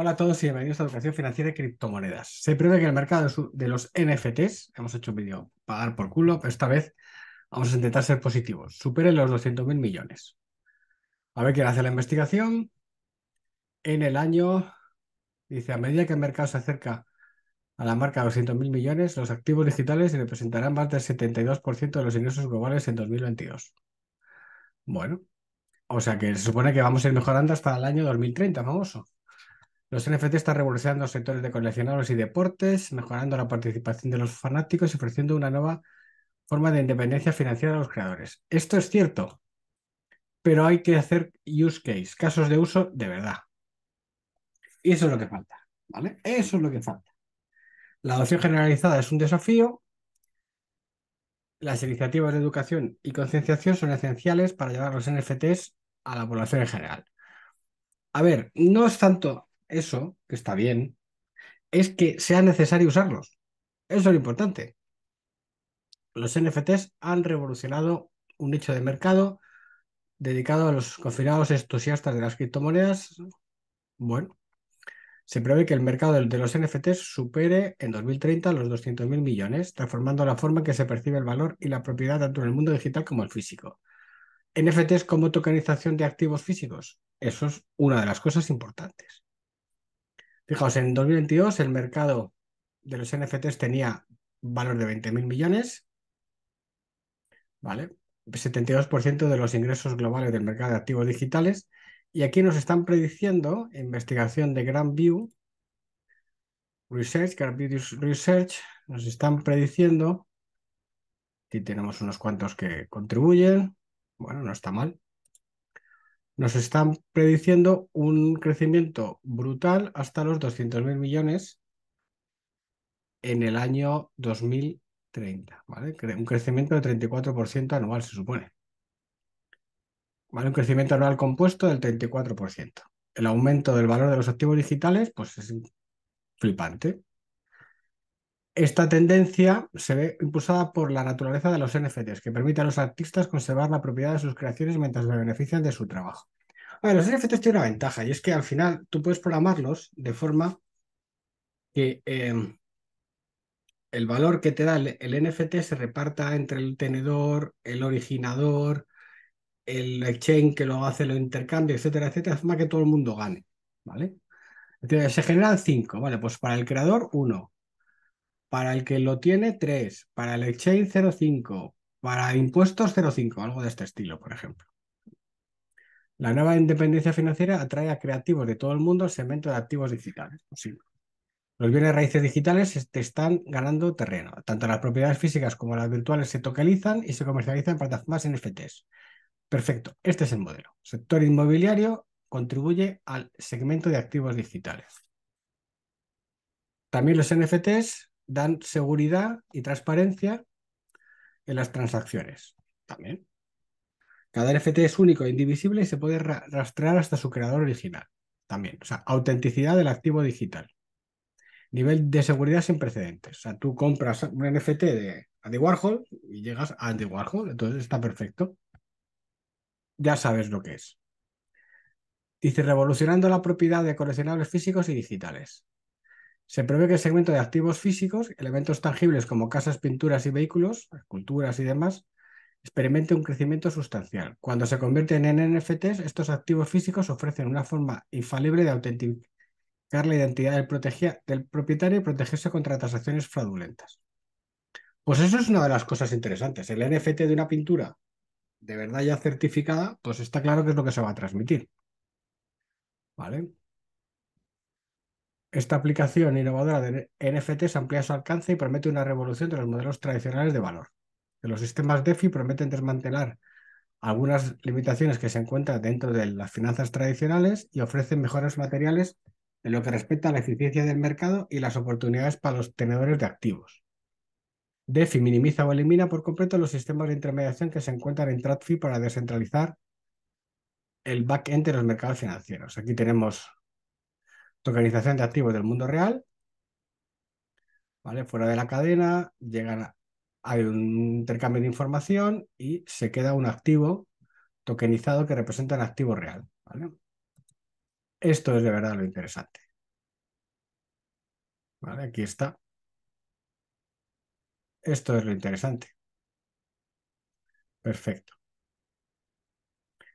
Hola a todos y bienvenidos a Educación Financiera y Criptomonedas. Se prevé que el mercado de los NFTs, hemos hecho un vídeo pagar por culo, pero esta vez vamos a intentar ser positivos, supere los 200.000 millones. A ver quién hace la investigación. En el año, dice, a medida que el mercado se acerca a la marca de 200.000 millones, los activos digitales representarán más del 72% de los ingresos globales en 2022. Bueno, o sea que se supone que vamos a ir mejorando hasta el año 2030, famoso. Los NFT están revolucionando los sectores de coleccionables y deportes, mejorando la participación de los fanáticos y ofreciendo una nueva forma de independencia financiera a los creadores. Esto es cierto, pero hay que hacer use case, casos de uso de verdad. Y eso es lo que falta, ¿vale? Eso es lo que falta. La adopción generalizada es un desafío. Las iniciativas de educación y concienciación son esenciales para llevar los NFTs a la población en general. A ver, no es tanto eso, que está bien, es que sea necesario usarlos. Eso es lo importante. Los NFTs han revolucionado un nicho de mercado dedicado a los confinados entusiastas de las criptomonedas. Bueno, se prevé que el mercado de los NFTs supere en 2030 los 200.000 millones, transformando la forma en que se percibe el valor y la propiedad tanto en el mundo digital como el físico. NFTs como tokenización de activos físicos. Eso es una de las cosas importantes. Fijaos, en 2022 el mercado de los NFTs tenía valor de 20.000 millones, ¿vale? 72% de los ingresos globales del mercado de activos digitales. Y aquí nos están prediciendo, investigación de View Research, Grandview Research, nos están prediciendo, aquí tenemos unos cuantos que contribuyen, bueno, no está mal, nos están prediciendo un crecimiento brutal hasta los 200.000 millones en el año 2030, ¿vale? Un crecimiento del 34% anual, se supone. ¿Vale? Un crecimiento anual compuesto del 34%. El aumento del valor de los activos digitales, pues es flipante. Esta tendencia se ve impulsada por la naturaleza de los NFTs, que permite a los artistas conservar la propiedad de sus creaciones mientras se benefician de su trabajo. los NFTs tienen una ventaja y es que al final tú puedes programarlos de forma que em, el valor que te da el, NFT se reparta entre el tenedor, el originador, el exchange que lo hace, el intercambio, etcétera, etcétera, de forma que todo el mundo gane, ¿vale? Entonces, se generan cinco, ¿vale? Pues para el creador, uno, para el que lo tiene 3, para el exchange 0.5, para impuestos 0.5, algo de este estilo, por ejemplo. La nueva independencia financiera atrae a creativos de todo el mundo al segmento de activos digitales. Pues los bienes raíces digitales te están ganando terreno. Tanto las propiedades físicas como las virtuales se tokenizan y se comercializan en más NFTs. Perfecto, este es el modelo. sector inmobiliario contribuye al segmento de activos digitales. También los NFTs dan seguridad y transparencia en las transacciones también. Cada NFT es único e indivisible y se puede rastrear hasta su creador original también. O sea, autenticidad del activo digital. Nivel de seguridad sin precedentes. O sea, tú compras un NFT de Andy Warhol y llegas a Andy Warhol, entonces está perfecto. Ya sabes lo que es. Dice, revolucionando la propiedad de coleccionables físicos y digitales. Se prevé que el segmento de activos físicos, elementos tangibles como casas, pinturas y vehículos, esculturas y demás, experimente un crecimiento sustancial. Cuando se convierten en NFTs, estos activos físicos ofrecen una forma infalible de autenticar la identidad del, del propietario y protegerse contra transacciones fraudulentas. Pues eso es una de las cosas interesantes. El NFT de una pintura de verdad ya certificada, pues está claro que es lo que se va a transmitir. ¿Vale? Esta aplicación innovadora de NFTs amplía su alcance y promete una revolución de los modelos tradicionales de valor. los sistemas DeFi prometen desmantelar algunas limitaciones que se encuentran dentro de las finanzas tradicionales y ofrecen mejores materiales en lo que respecta a la eficiencia del mercado y las oportunidades para los tenedores de activos. DeFi minimiza o elimina por completo los sistemas de intermediación que se encuentran en TradFi para descentralizar el back-end de los mercados financieros. Aquí tenemos tokenización de activos del mundo real, ¿vale? Fuera de la cadena, llegan hay un intercambio de información y se queda un activo tokenizado que representa un activo real, ¿vale? Esto es de verdad lo interesante. ¿Vale? Aquí está. Esto es lo interesante. Perfecto.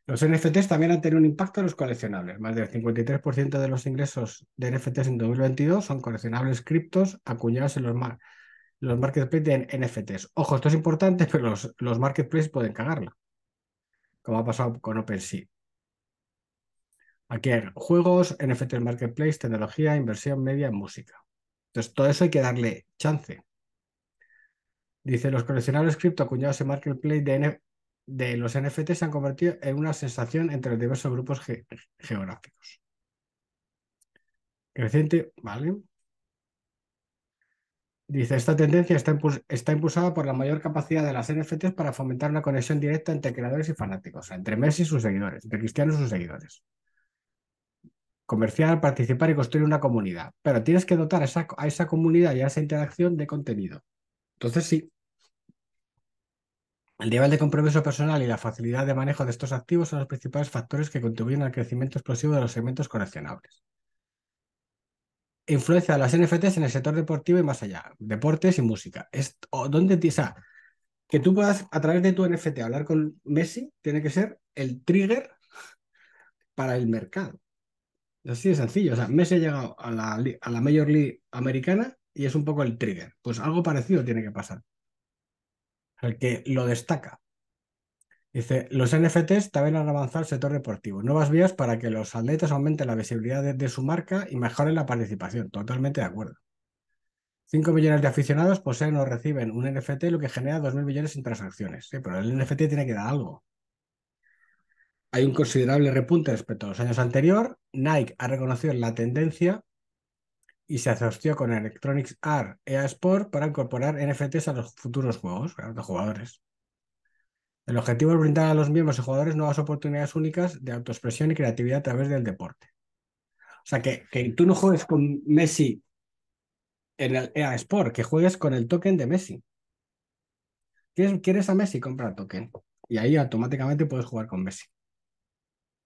Los NFTs también han tenido un impacto en los coleccionables. Más del 53% de los ingresos de NFTs en 2022 son coleccionables criptos acuñados en los, mar marketplaces de NFTs. Ojo, esto es importante, pero los, los marketplaces pueden cagarla, como ha pasado con OpenSea. Aquí hay juegos, NFTs marketplace, tecnología, inversión, media, música. Entonces, todo eso hay que darle chance. Dice, los coleccionables cripto acuñados en marketplace de de los NFT se han convertido en una sensación entre los diversos grupos geográficos. Creciente, vale. Dice, esta tendencia está, impulsada por la mayor capacidad de las NFTs para fomentar una conexión directa entre creadores y fanáticos, entre Messi y sus seguidores, entre cristianos y sus seguidores. Comerciar, participar y construir una comunidad. Pero tienes que dotar a esa, a esa comunidad y a esa interacción de contenido. Entonces sí, el nivel de compromiso personal y la facilidad de manejo de estos activos son los principales factores que contribuyen al crecimiento explosivo de los segmentos coleccionables. Influencia de las NFTs en el sector deportivo y más allá, deportes y música. Es, donde, que tú puedas a través de tu NFT hablar con Messi tiene que ser el trigger para el mercado. Así de sencillo. O sea, Messi ha llegado a la, a la Major League americana y es un poco el trigger. Pues algo parecido tiene que pasar el que lo destaca. Dice, los NFTs también han avanzado el sector deportivo. Nuevas vías para que los atletas aumenten la visibilidad de, su marca y mejoren la participación. Totalmente de acuerdo. 5 millones de aficionados poseen o reciben un NFT, lo que genera 2.000 millones en transacciones. Sí, pero el NFT tiene que dar algo. Hay un considerable repunte respecto a los años anteriores, Nike ha reconocido la tendencia y se asoció con Electronics R e EA Sport para incorporar NFTs a los futuros juegos de jugadores. El objetivo es brindar a los miembros y jugadores nuevas oportunidades únicas de autoexpresión y creatividad a través del deporte. O sea, que, tú no juegues con Messi en el EA Sport, que juegues con el token de Messi. ¿Quieres, quieres a Messi? Compra el token. Y ahí automáticamente puedes jugar con Messi.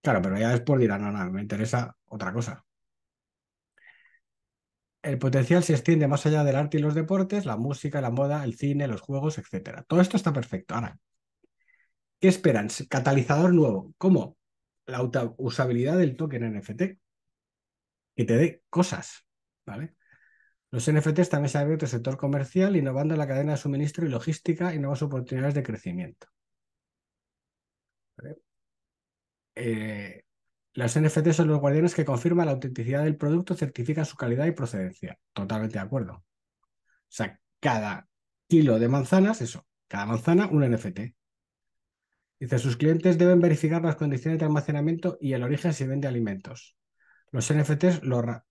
Claro, pero ya e después dirá, no, no, me interesa otra cosa el potencial se extiende más allá del arte y los deportes, la música, la moda, el cine, los juegos, etc. Todo esto está perfecto. Ahora, ¿qué esperan? Catalizador nuevo. ¿Cómo? La usabilidad del token NFT. Que te dé cosas, ¿vale? Los NFTs también se han abierto el sector comercial, innovando la cadena de suministro y logística y nuevas oportunidades de crecimiento. ¿Vale? Eh, los NFT son los guardianes que confirman la autenticidad del producto, certifican su calidad y procedencia. Totalmente de acuerdo. O sea, cada kilo de manzanas, eso, cada manzana un NFT. Dice, sus clientes deben verificar las condiciones de almacenamiento y el origen si vende alimentos. Los NFTs lo,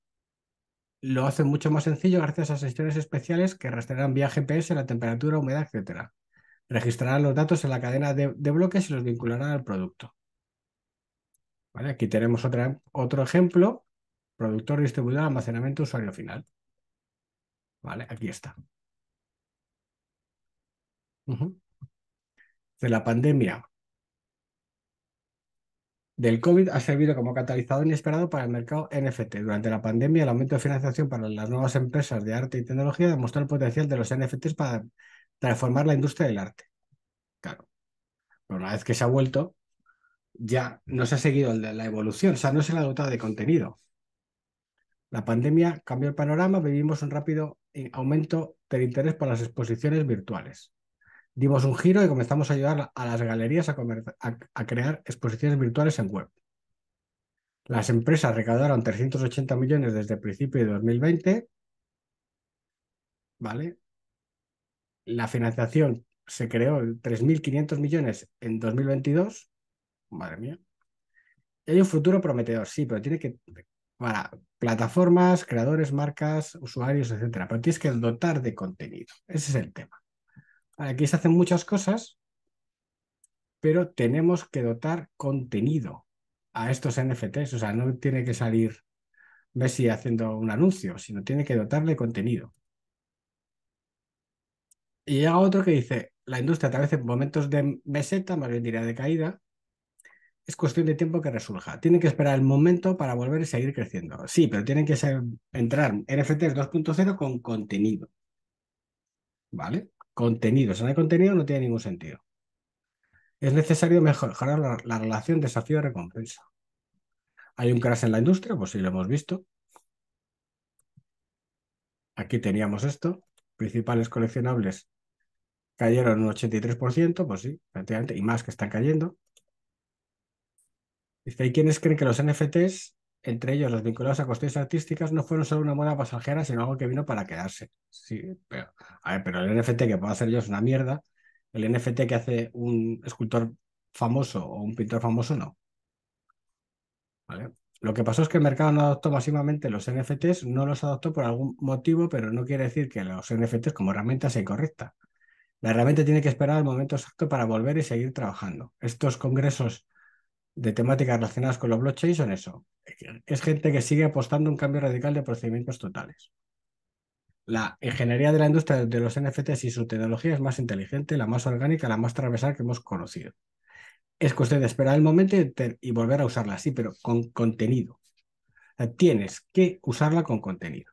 hacen mucho más sencillo gracias a sesiones especiales que rastrearán vía GPS la temperatura, humedad, etc. Registrarán los datos en la cadena de bloques y los vincularán al producto. Aquí tenemos otra, otro ejemplo, productor, distribuidor, almacenamiento, usuario final. ¿Vale? Aquí está. De la pandemia del COVID ha servido como catalizador inesperado para el mercado NFT. Durante la pandemia, el aumento de financiación para las nuevas empresas de arte y tecnología demostró el potencial de los NFTs para transformar la industria del arte. Claro. Pero una vez que se ha vuelto, ya no se ha seguido la evolución, o sea, no se le ha dotado de contenido. La pandemia cambió el panorama, vivimos un rápido eh, aumento del interés por las exposiciones virtuales. Dimos un giro y comenzamos a ayudar a las galerías a, crear exposiciones virtuales en web. Las empresas recaudaron 380 millones desde el principio de 2020. ¿Vale? La financiación se creó 3.500 millones en 2022 madre mía. hay un futuro prometedor, sí, pero tiene que. Para plataformas, creadores, marcas, usuarios, etcétera. Pero tienes que dotar de contenido. Ese es el tema. Aquí se hacen muchas cosas, pero tenemos que dotar contenido a estos NFTs. O sea, no tiene que salir Messi haciendo un anuncio, sino tiene que dotarle contenido. Y hay otro que dice, la industria tal vez en momentos de meseta, más bien diría de caída, es cuestión de tiempo que resurja. Tienen que esperar el momento para volver y seguir creciendo. Sí, pero tienen que ser, entrar NFTs 2.0 con contenido. ¿Vale? Contenido. Si no hay contenido, no tiene ningún sentido. Es necesario mejorar la, relación desafío-recompensa. Hay un crash en la industria, pues sí, lo hemos visto. Aquí teníamos esto. Principales coleccionables cayeron un 83%, pues sí, prácticamente, y más que están cayendo hay quienes creen que los NFTs, entre ellos los vinculados a cuestiones artísticas, no fueron solo una moda pasajera, sino algo que vino para quedarse. Sí, pero, a ver, pero el NFT que puedo hacer yo es una mierda. El NFT que hace un escultor famoso o un pintor famoso, no. ¿Vale? Lo que pasó es que el mercado no adoptó masivamente los NFTs, no los adoptó por algún motivo, pero no quiere decir que los NFTs como herramienta sea incorrecta. La herramienta tiene que esperar el momento exacto para volver y seguir trabajando. Estos congresos de temáticas relacionadas con los blockchains son eso. Es gente que sigue apostando un cambio radical de procedimientos totales. La ingeniería de la industria de los NFTs y su tecnología es más inteligente, la más orgánica, la más transversal que hemos conocido. Es cuestión de esperar el momento y, volver a usarla así, pero con contenido. tienes que usarla con contenido.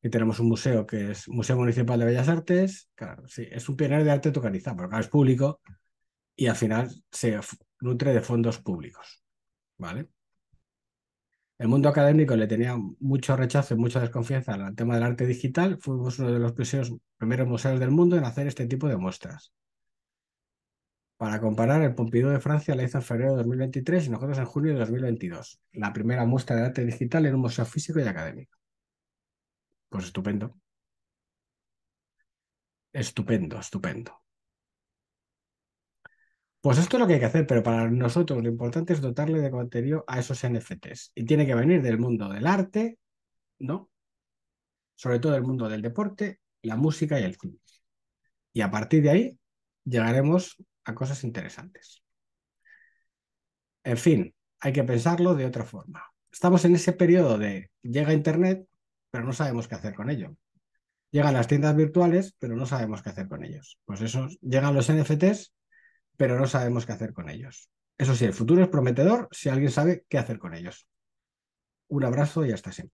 Y tenemos un museo que es Museo Municipal de Bellas Artes. Claro, sí, es un pionero de arte tokenizado, pero claro, es público y al final se nutre de fondos públicos. ¿Vale? El mundo académico le tenía mucho rechazo y mucha desconfianza al tema del arte digital. Fuimos uno de los primeros museos del mundo en hacer este tipo de muestras. Para comparar, el Pompidou de Francia la hizo en febrero de 2023 y nosotros en junio de 2022. La primera muestra de arte digital en un museo físico y académico. Pues estupendo. Estupendo, estupendo. Pues esto es lo que hay que hacer, pero para nosotros lo importante es dotarle de contenido a esos NFTs. Y tiene que venir del mundo del arte, ¿no? Sobre todo del mundo del deporte, la música y el cine. Y a partir de ahí llegaremos a cosas interesantes. En fin, hay que pensarlo de otra forma. Estamos en ese periodo de llega Internet, pero no sabemos qué hacer con ello. Llegan las tiendas virtuales, pero no sabemos qué hacer con ellos. Pues eso, llegan los NFTs pero no sabemos qué hacer con ellos. Eso sí, el futuro es prometedor si alguien sabe qué hacer con ellos. Un abrazo y hasta siempre.